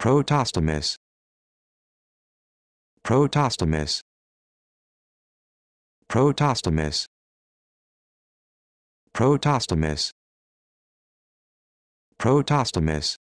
Protostomus Protostomus Protostomus Protostomus Protostomus